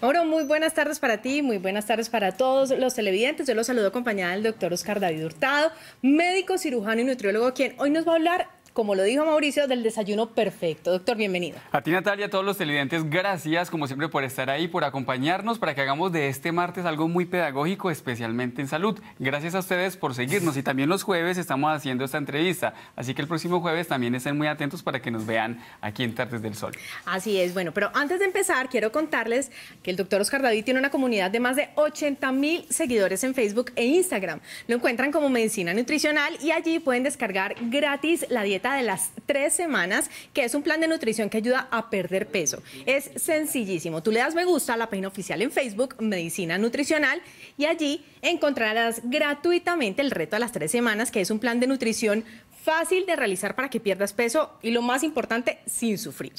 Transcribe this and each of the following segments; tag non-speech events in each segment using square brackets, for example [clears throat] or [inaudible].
Mauro, muy buenas tardes para ti, muy buenas tardes para todos los televidentes. Yo los saludo acompañada del doctor Oscar David Hurtado, médico, cirujano y nutriólogo, quien hoy nos va a hablar como lo dijo Mauricio, del desayuno perfecto. Doctor, bienvenido. A ti, Natalia, a todos los televidentes, gracias como siempre por estar ahí, por acompañarnos, para que hagamos de este martes algo muy pedagógico, especialmente en salud. Gracias a ustedes por seguirnos y también los jueves estamos haciendo esta entrevista. Así que el próximo jueves también estén muy atentos para que nos vean aquí en Tardes del Sol. Así es, bueno, pero antes de empezar, quiero contarles que el doctor Oscar David tiene una comunidad de más de 80 mil seguidores en Facebook e Instagram. Lo encuentran como Medicina Nutricional y allí pueden descargar gratis la dieta de las tres semanas, que es un plan de nutrición que ayuda a perder peso. Es sencillísimo. Tú le das me gusta a la página oficial en Facebook, Medicina Nutricional, y allí encontrarás gratuitamente el reto a las tres semanas, que es un plan de nutrición fácil de realizar para que pierdas peso y lo más importante, sin sufrir.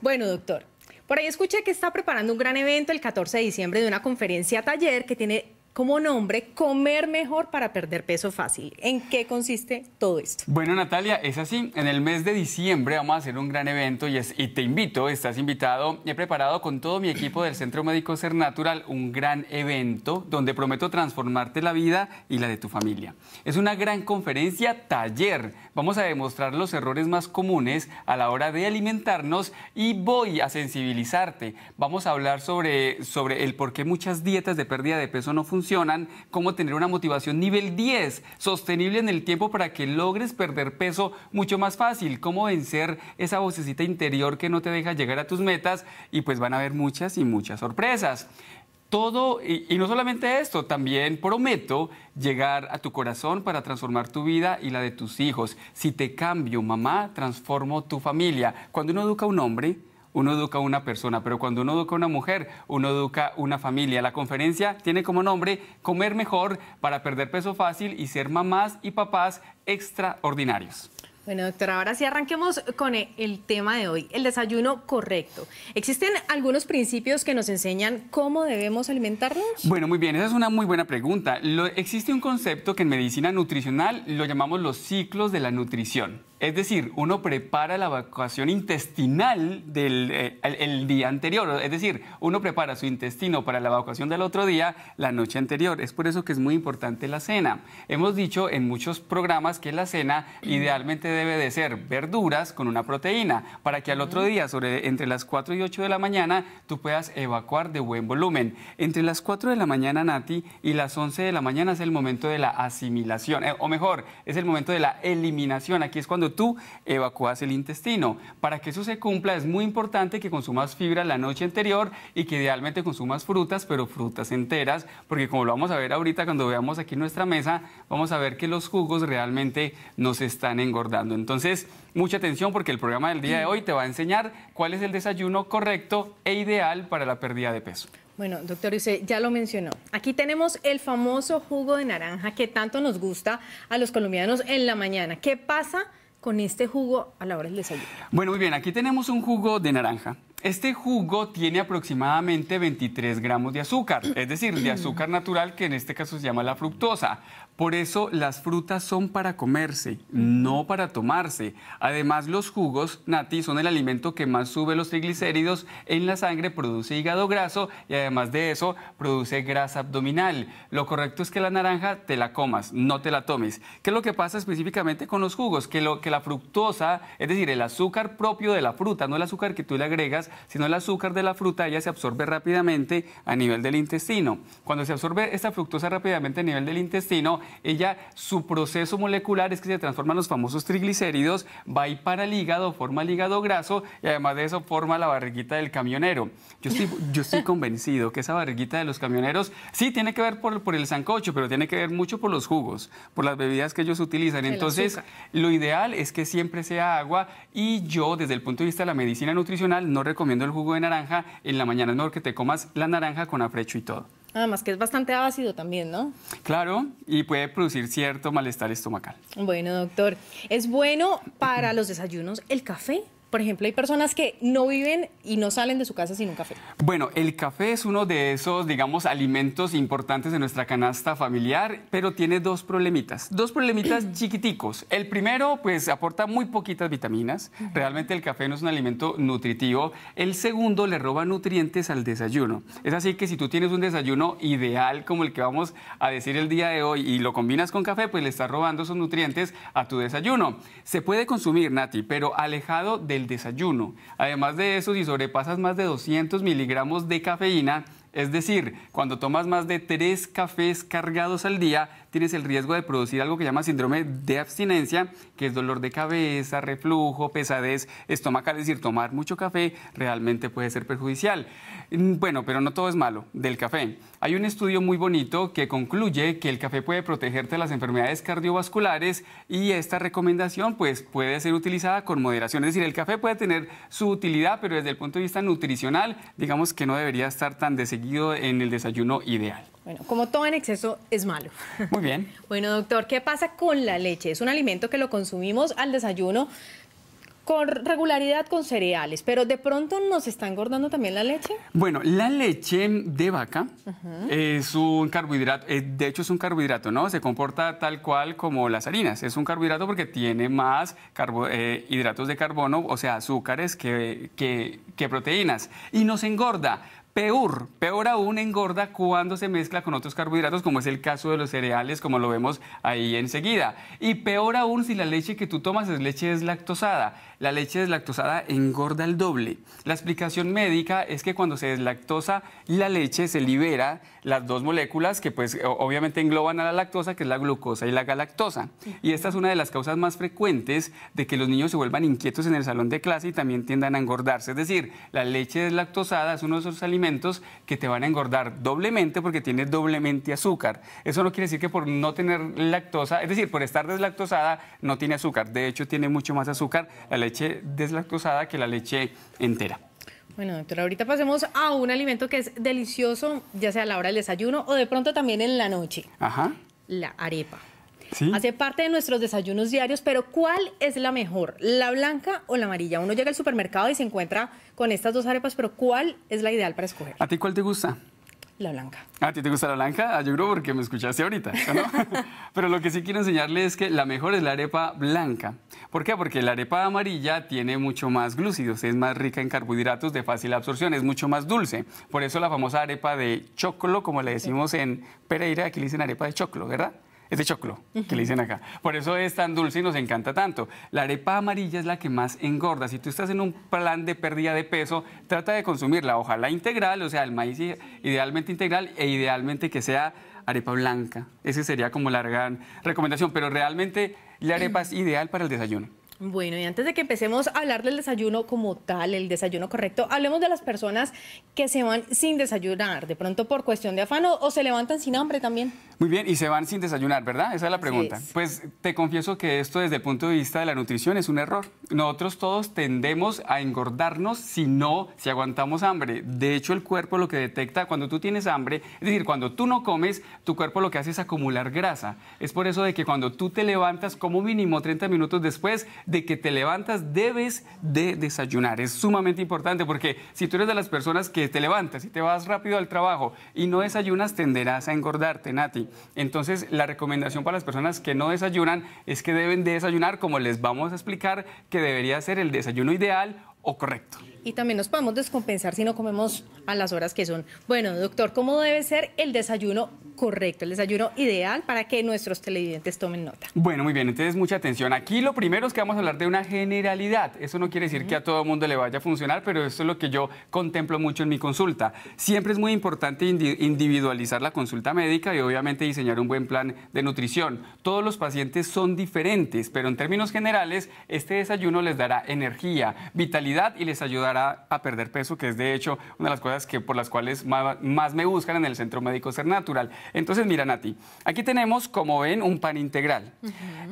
Bueno, doctor, por ahí escuché que está preparando un gran evento el 14 de diciembre de una conferencia taller que tiene como nombre, comer mejor para perder peso fácil. ¿En qué consiste todo esto? Bueno, Natalia, es así. En el mes de diciembre vamos a hacer un gran evento y, te invito, estás invitado. He preparado con todo mi equipo del Centro Médico Ser Natural un gran evento donde prometo transformarte la vida y la de tu familia. Es una gran conferencia taller. Vamos a demostrar los errores más comunes a la hora de alimentarnos y voy a sensibilizarte. Vamos a hablar sobre, sobre el por qué muchas dietas de pérdida de peso no funcionan cómo tener una motivación nivel 10, sostenible en el tiempo para que logres perder peso mucho más fácil, cómo vencer esa vocecita interior que no te deja llegar a tus metas y pues van a haber muchas y muchas sorpresas todo, y, y, no solamente esto, también prometo llegar a tu corazón para transformar tu vida y la de tus hijos. Si te cambio, mamá, transformo tu familia. Cuando uno educa a un hombre, uno educa a una persona, pero cuando uno educa a una mujer, uno educa a una familia. La conferencia tiene como nombre Comer mejor para perder peso fácil y ser mamás y papás extraordinarios. Bueno, doctora, ahora sí arranquemos con e, el tema de hoy, el desayuno correcto. ¿Existen algunos principios que nos enseñan cómo debemos alimentarnos? Bueno, muy bien, esa es una muy buena pregunta. Lo, existe un concepto que en medicina nutricional lo llamamos los ciclos de la nutrición. Es decir, uno prepara la evacuación intestinal del eh, día anterior. Es decir, uno prepara su intestino para la evacuación del otro día, la noche anterior. Es por eso que es muy importante la cena. Hemos dicho en muchos programas que la cena idealmente debe de ser verduras con una proteína para que al otro día, entre las 4 y 8 de la mañana, tú puedas evacuar de buen volumen. Entre las 4 de la mañana, Nati, y las 11 de la mañana es el momento de la asimilación, eh, o mejor, es el momento de la eliminación. Aquí es cuando tú evacuas el intestino. Para que eso se cumpla es muy importante que consumas fibra la noche anterior y que idealmente consumas frutas, pero frutas enteras, porque como lo vamos a ver ahorita cuando veamos aquí nuestra mesa, vamos a ver que los jugos realmente nos están engordando. Entonces, mucha atención porque el programa del día de hoy te va a enseñar cuál es el desayuno correcto e ideal para la pérdida de peso. Bueno, doctor, ya lo mencionó. Aquí tenemos el famoso jugo de naranja que tanto nos gusta a los colombianos en la mañana. ¿Qué pasa con este jugo a la hora del desayuno? Bueno, muy bien, aquí tenemos un jugo de naranja. Este jugo tiene aproximadamente 23 gramos de azúcar, es decir, de azúcar natural que en este caso se llama la fructosa. Por eso las frutas son para comerse, no para tomarse. Además, los jugos nati son el alimento que más sube los triglicéridos en la sangre, produce hígado graso y además de eso produce grasa abdominal. Lo correcto es que la naranja te la comas, no te la tomes. ¿Qué es lo que pasa específicamente con los jugos? Que, lo, que la fructosa, es decir, el azúcar propio de la fruta, no el azúcar que tú le agregas, sino el azúcar de la fruta, ella se absorbe rápidamente a nivel del intestino. Cuando se absorbe esta fructosa rápidamente a nivel del intestino, ella, su proceso molecular es que se transforman los famosos triglicéridos, va y para el hígado, forma el hígado graso y además de eso forma la barriguita del camionero. Yo estoy, yo estoy [laughs] convencido que esa barriguita de los camioneros sí tiene que ver por, por el sancocho, pero tiene que ver mucho por los jugos, por las bebidas que ellos utilizan. Entonces, lo ideal es que siempre sea agua y yo, desde el punto de vista de la medicina nutricional, no recomiendo el jugo de naranja en la mañana. Es mejor que te comas la naranja con afrecho y todo más que es bastante ácido también, ¿no? Claro, y puede producir cierto malestar estomacal. Bueno, doctor, ¿es bueno para los desayunos el café? Por ejemplo, hay personas que no viven y no salen de su casa sin un café. Bueno, el café es uno de esos, digamos, alimentos importantes de nuestra canasta familiar, pero tiene dos problemitas. Dos problemitas [clears throat] chiquiticos. El primero, pues aporta muy poquitas vitaminas. Realmente el café no es un alimento nutritivo. El segundo, le roba nutrientes al desayuno. Es así que si tú tienes un desayuno ideal como el que vamos a decir el día de hoy y lo combinas con café, pues le estás robando esos nutrientes a tu desayuno. Se puede consumir, Nati, pero alejado de ...el desayuno. Además de eso, si sobrepasas más de 200 miligramos de cafeína, es decir, cuando tomas más de tres cafés cargados al día, tienes el riesgo de producir algo que llama síndrome de abstinencia, que es dolor de cabeza, reflujo, pesadez estomacal, es decir, tomar mucho café realmente puede ser perjudicial. Mm, bueno, pero no todo es malo del café. Hay un estudio muy bonito que concluye que el café puede protegerte de las enfermedades cardiovasculares y esta recomendación pues puede ser utilizada con moderación, es decir, el café puede tener su utilidad, pero desde el punto de vista nutricional, digamos que no debería estar tan de seguido en el desayuno ideal. Bueno, como todo en exceso es malo. [laughs] Muy bien. bueno, doctor, ¿qué pasa con la leche? Es un alimento que lo consumimos al desayuno con regularidad con cereales, pero de pronto nos está engordando también la leche. Bueno, la leche de vaca es un carbohidrato, eh, de hecho es un carbohidrato, ¿no? Se comporta tal cual como las harinas, es un carbohidrato porque tiene más eh, hidratos de carbono, o sea, azúcares que, que proteínas, y nos engorda peor, peor aún engorda cuando se mezcla con otros carbohidratos, como es el caso de los cereales, como lo vemos ahí enseguida. Y peor aún si la leche que tú tomas es leche deslactosada la leche deslactosada engorda el doble. La explicación médica es que cuando se deslactosa la leche se libera las dos moléculas que pues obviamente engloban a la lactosa, que es la glucosa y la galactosa. Y esta es una de las causas más frecuentes de que los niños se vuelvan inquietos en el salón de clase y también tiendan a engordarse. Es decir, la leche deslactosada es uno de esos alimentos que te van a engordar doblemente porque tiene doblemente azúcar. Eso no quiere decir que por no tener lactosa, es decir, por estar deslactosada no tiene azúcar. De hecho, tiene mucho más azúcar la leche leche deslactosada que la leche entera. Bueno, doctor ahorita pasemos a un alimento que es delicioso, ya sea a la hora del desayuno o de pronto también en la noche. Ajá. La arepa. ¿Sí? Hace parte de nuestros desayunos diarios, pero ¿cuál es la mejor? ¿La blanca o la amarilla? Uno llega al supermercado y se encuentra con estas dos arepas, pero ¿cuál es la ideal para escoger? ¿A ti cuál te gusta? La blanca. Ah, ¿A ti te gusta la blanca? Ah, yo creo porque me escuchaste ahorita, ¿no? [laughs] Pero lo que sí quiero enseñarle es que la mejor es la arepa blanca. ¿Por qué? Porque la arepa amarilla tiene mucho más glúcidos, es más rica en carbohidratos de fácil absorción, es mucho más dulce. Por eso la famosa arepa de choclo, como le decimos en Pereira, aquí le dicen arepa de choclo, ¿verdad? es de choclo, que le dicen acá. Por eso es tan dulce y nos encanta tanto. La arepa amarilla es la que más engorda. Si tú estás en un plan de pérdida de peso, trata de consumirla, ojalá integral, o sea, el maíz idealmente integral e idealmente que sea arepa blanca. Esa sería como la gran recomendación, pero realmente la arepa es ideal para el desayuno. Bueno, y antes de que empecemos a hablar del desayuno como tal, el desayuno correcto, hablemos de las personas que se van sin desayunar, de pronto por cuestión de afán o, se levantan sin hambre también. Muy bien, y se van sin desayunar, ¿verdad? Esa es la pregunta. Pues te confieso que esto desde el punto de vista de la nutrición es un error. Nosotros todos tendemos a engordarnos si no, si aguantamos hambre. De hecho, el cuerpo lo que detecta cuando tú tienes hambre, es decir, cuando tú no comes, tu cuerpo lo que hace es acumular grasa. Es por eso de que cuando tú te levantas como mínimo 30 minutos después, de que te levantas, debes de desayunar. Es sumamente importante porque si tú eres de las personas que te levantas y te vas rápido al trabajo y no desayunas, tenderás a engordarte, Nati. Entonces, la recomendación para las personas que no desayunan es que deben de desayunar, como les vamos a explicar, que debería ser el desayuno ideal o correcto. Y también nos podemos descompensar si no comemos a las horas que son. Bueno, doctor, ¿cómo debe ser el desayuno correcto, el desayuno ideal para que nuestros televidentes tomen nota. Bueno, muy bien, entonces mucha atención. Aquí lo primero es que vamos a hablar de una generalidad. Eso no quiere decir que a todo mundo le vaya a funcionar, pero esto es lo que yo contemplo mucho en mi consulta. Siempre es muy importante individualizar la consulta médica y obviamente diseñar un buen plan de nutrición. Todos los pacientes son diferentes, pero en términos generales, este desayuno les dará energía, vitalidad y les ayudará a perder peso, que es de hecho una de las cosas que, por las cuales más, más me buscan en el Centro Médico Ser Natural. Entonces, mira, Nati, aquí tenemos, como ven, un pan integral.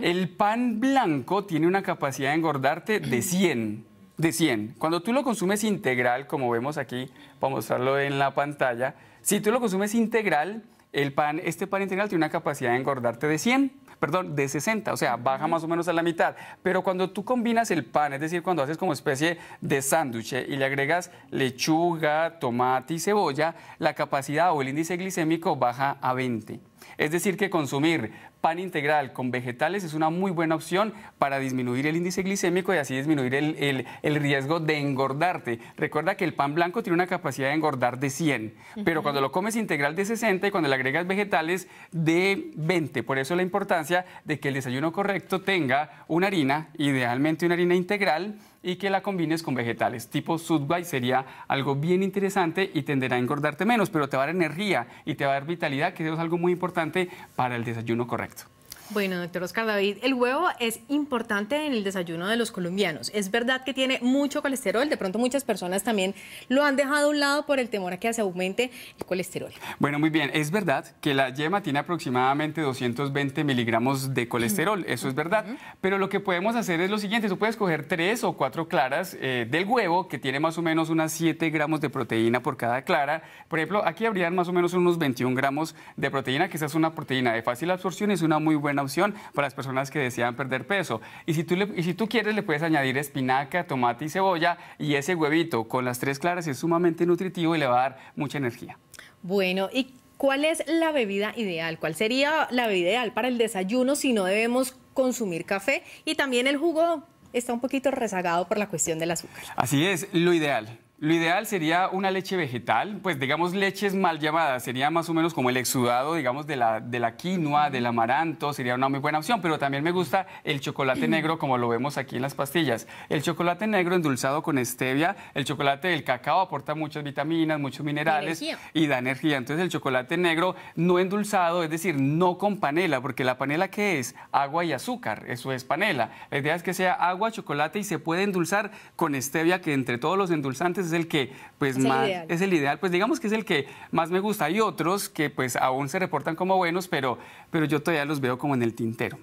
El pan blanco tiene una capacidad de engordarte de 100 [clears throat] de 100. Cuando tú lo consumes integral, como vemos aquí, a mostrarlo en la pantalla, si tú lo consumes integral, el pan, este pan integral tiene una capacidad de engordarte de 100 perdón, de 60, o sea, baja más o menos a la mitad. Pero cuando tú combinas el pan, es decir, cuando haces como especie de sándwich eh, y le agregas lechuga, tomate y cebolla, la capacidad o el índice glicémico baja a 20. Es decir, que consumir pan integral con vegetales es una muy buena opción para disminuir el índice glicémico y así disminuir el, riesgo de engordarte. Recuerda que el pan blanco tiene una capacidad de engordar de 100, pero cuando lo comes integral de 60 y cuando le agregas vegetales de 20. Por eso la importancia de que el desayuno correcto tenga una harina, idealmente una harina integral, y que la combines con vegetales. Tipo Subway sería algo bien interesante y tenderá a engordarte menos, pero te va a dar energía y te va a dar vitalidad, que es algo muy importante para el desayuno correcto. Bueno, doctor Oscar David, el huevo es importante en el desayuno de los colombianos. Es verdad que tiene mucho colesterol, de pronto muchas personas también lo han dejado a un lado por el temor a que se aumente el colesterol. Bueno, muy bien, es verdad que la yema tiene aproximadamente 220 miligramos de colesterol, eso es verdad, pero lo que podemos hacer es lo siguiente, tú puedes coger tres o cuatro claras eh, del huevo, que tiene más o menos unas 7 gramos de proteína por cada clara. Por ejemplo, aquí habrían más o menos unos 21 gramos de proteína, que esa es una proteína de fácil absorción es una muy buena opción para las personas que desean perder peso. Y si tú, y si tú quieres, le puedes añadir espinaca, tomate y cebolla y ese huevito con las tres claras es sumamente nutritivo y le va a dar mucha energía. Bueno, ¿y cuál es la bebida ideal? ¿Cuál sería la bebida ideal para el desayuno si no debemos consumir café? Y también el jugo está un poquito rezagado por la cuestión del azúcar. Así es, lo ideal. Lo ideal sería una leche vegetal, pues digamos leches mal llamadas, sería más o menos como el exudado, digamos, de la, de la quinoa, del amaranto, sería una muy buena opción, pero también me gusta el chocolate negro como lo vemos aquí en las pastillas. El chocolate negro endulzado con stevia, el chocolate del cacao aporta muchas vitaminas, muchos minerales y da energía. Entonces el chocolate negro no endulzado, es decir, no con panela, porque la panela que es agua y azúcar, eso es panela. La idea es que sea agua, chocolate y se puede endulzar con stevia, que entre todos los endulzantes es el que pues más es el ideal, pues digamos que es el que más me gusta. Hay otros que pues aún se reportan como buenos, pero, pero yo todavía los veo como en el tintero.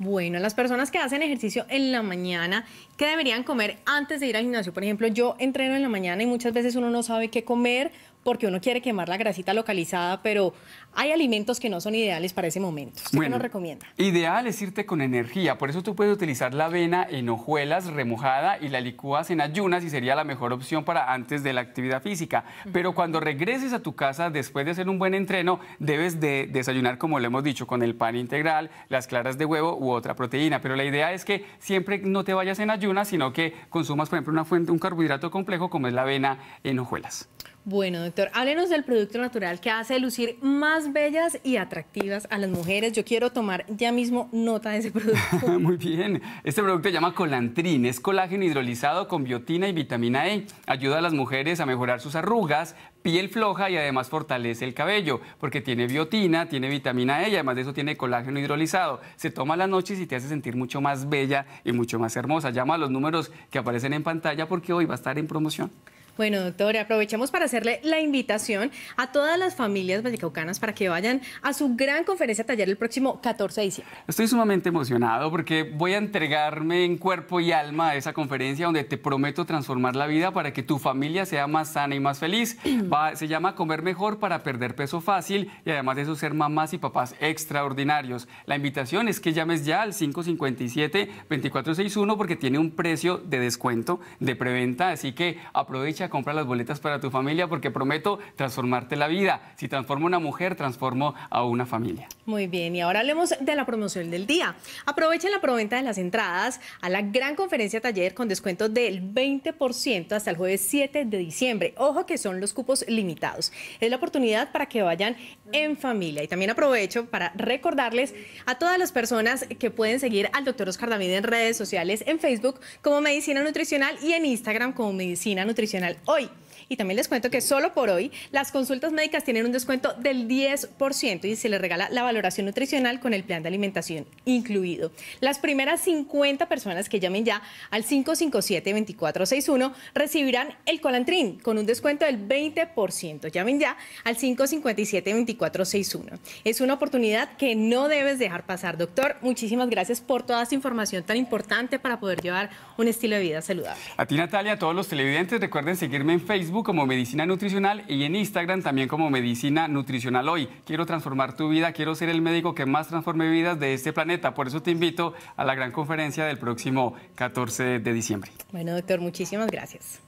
Bueno, las personas que hacen ejercicio en la mañana, ¿qué deberían comer antes de ir al gimnasio? Por ejemplo, yo entreno en la mañana y muchas veces uno no sabe qué comer porque uno quiere quemar la grasita localizada, pero hay alimentos que no son ideales para ese momento. qué nos recomienda? Ideal es irte con energía, por eso tú puedes utilizar la avena en hojuelas remojada y la licúas en ayunas y sería la mejor opción para antes de la actividad física. Pero cuando regreses a tu casa después de hacer un buen entreno, debes de desayunar, como lo hemos dicho, con el pan integral, las claras de huevo u otra proteína. Pero la idea es que siempre no te vayas en ayunas, sino que consumas, por ejemplo, una fuente, un carbohidrato complejo como es la avena en hojuelas. Bueno, doctor, háblenos del producto natural que hace lucir más bellas y atractivas a las mujeres. Yo quiero tomar ya mismo nota de ese producto. [laughs] Muy bien. Este producto se llama Colantrin. Es colágeno hidrolizado con biotina y vitamina E. Ayuda a las mujeres a mejorar sus arrugas, piel floja y además fortalece el cabello porque tiene biotina, tiene vitamina E y además de eso tiene colágeno hidrolizado. Se toma a las noches y te hace sentir mucho más bella y mucho más hermosa. Llama a los números que aparecen en pantalla porque hoy va a estar en promoción. Bueno, doctor, aprovechamos para hacerle la invitación a todas las familias vallecaucanas para que vayan a su gran conferencia taller el próximo 14 de diciembre. Estoy sumamente emocionado porque voy a entregarme en cuerpo y alma a esa conferencia donde te prometo transformar la vida para que tu familia sea más sana y más feliz. [clears throat] Va, se llama Comer Mejor para Perder Peso Fácil y además de eso ser mamás y papás extraordinarios. La invitación es que llames ya al 557-2461 porque tiene un precio de descuento de preventa, así que aprovecha compra las boletas para tu familia porque prometo transformarte la vida. Si transformo una mujer, transformo a una familia. Muy bien, y ahora hablemos de la promoción del día. Aprovechen la proventa de las entradas a la gran conferencia taller con descuento del 20% hasta el jueves 7 de diciembre. Ojo que son los cupos limitados. Es la oportunidad para que vayan en familia. Y también aprovecho para recordarles a todas las personas que pueden seguir al doctor Oscar David en redes sociales, en Facebook como Medicina Nutricional y en Instagram como Medicina Nutricional おい Y también les cuento que solo por hoy las consultas médicas tienen un descuento del 10% y se les regala la valoración nutricional con el plan de alimentación incluido. Las primeras 50 personas que llamen ya al 557-2461 recibirán el colantrín con un descuento del 20%. Llamen ya al 557-2461. Es una oportunidad que no debes dejar pasar. Doctor, muchísimas gracias por toda esta información tan importante para poder llevar un estilo de vida saludable. A ti, Natalia, a todos los televidentes, recuerden seguirme en Facebook como Medicina Nutricional y en Instagram también como Medicina Nutricional Hoy. Quiero transformar tu vida, quiero ser el médico que más transforme vidas de este planeta. Por eso te invito a la gran conferencia del próximo 14 de diciembre. Bueno, doctor, muchísimas gracias.